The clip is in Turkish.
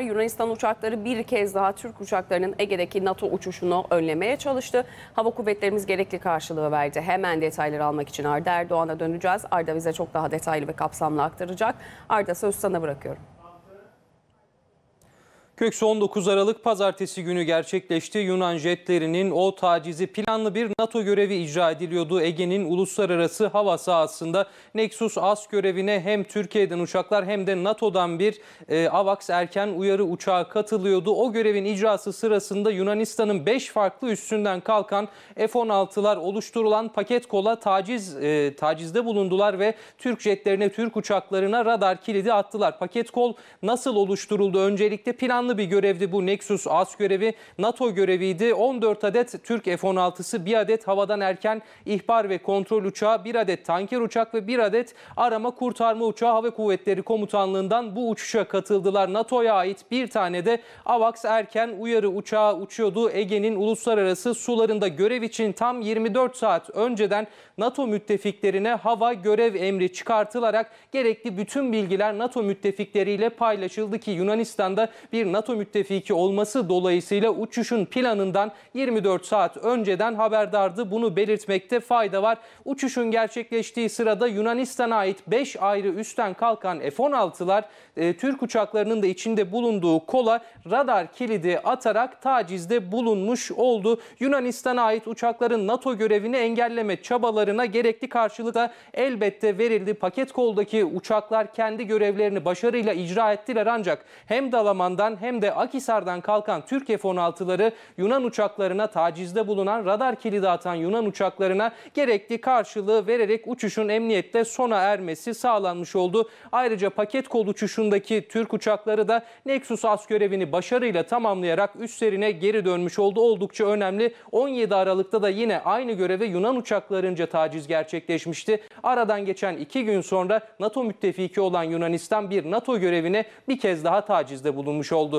Yunanistan uçakları bir kez daha Türk uçaklarının Ege'deki NATO uçuşunu önlemeye çalıştı. Hava kuvvetlerimiz gerekli karşılığı verdi. Hemen detayları almak için Arda Erdoğan'a döneceğiz. Arda bize çok daha detaylı ve kapsamlı aktaracak. Arda söz sana bırakıyorum. Köksu 19 Aralık pazartesi günü gerçekleşti. Yunan jetlerinin o tacizi planlı bir NATO görevi icra ediliyordu. Ege'nin uluslararası hava sahasında Nexus AS görevine hem Türkiye'den uçaklar hem de NATO'dan bir e, AVAX erken uyarı uçağı katılıyordu. O görevin icrası sırasında Yunanistan'ın 5 farklı üstünden kalkan F-16'lar oluşturulan paket kola taciz e, tacizde bulundular ve Türk jetlerine, Türk uçaklarına radar kilidi attılar. Paket kol nasıl oluşturuldu? Öncelikle planlı planlı bir görevdi bu Nexus AS görevi. NATO göreviydi. 14 adet Türk F-16'sı, bir adet havadan erken ihbar ve kontrol uçağı, bir adet tanker uçak ve bir adet arama kurtarma uçağı Hava Kuvvetleri Komutanlığı'ndan bu uçuşa katıldılar. NATO'ya ait bir tane de AVAX erken uyarı uçağı uçuyordu. Ege'nin uluslararası sularında görev için tam 24 saat önceden NATO müttefiklerine hava görev emri çıkartılarak gerekli bütün bilgiler NATO müttefikleriyle paylaşıldı ki Yunanistan'da bir NATO müttefiki olması dolayısıyla uçuşun planından 24 saat önceden haberdardı. Bunu belirtmekte fayda var. Uçuşun gerçekleştiği sırada Yunanistan'a ait 5 ayrı üstten kalkan F-16'lar e, Türk uçaklarının da içinde bulunduğu kola radar kilidi atarak tacizde bulunmuş oldu. Yunanistan'a ait uçakların NATO görevini engelleme çabalarına gerekli karşılık da elbette verildi. Paket koldaki uçaklar kendi görevlerini başarıyla icra ettiler ancak hem Dalaman'dan hem hem de Akisardan kalkan Türkiye F-16'ları Yunan uçaklarına tacizde bulunan radar kilidi atan Yunan uçaklarına gerekli karşılığı vererek uçuşun emniyette sona ermesi sağlanmış oldu. Ayrıca paket kol uçuşundaki Türk uçakları da Nexus As görevini başarıyla tamamlayarak üstlerine geri dönmüş oldu. Oldukça önemli. 17 Aralık'ta da yine aynı göreve Yunan uçaklarınca taciz gerçekleşmişti. Aradan geçen iki gün sonra NATO müttefiki olan Yunanistan bir NATO görevine bir kez daha tacizde bulunmuş oldu.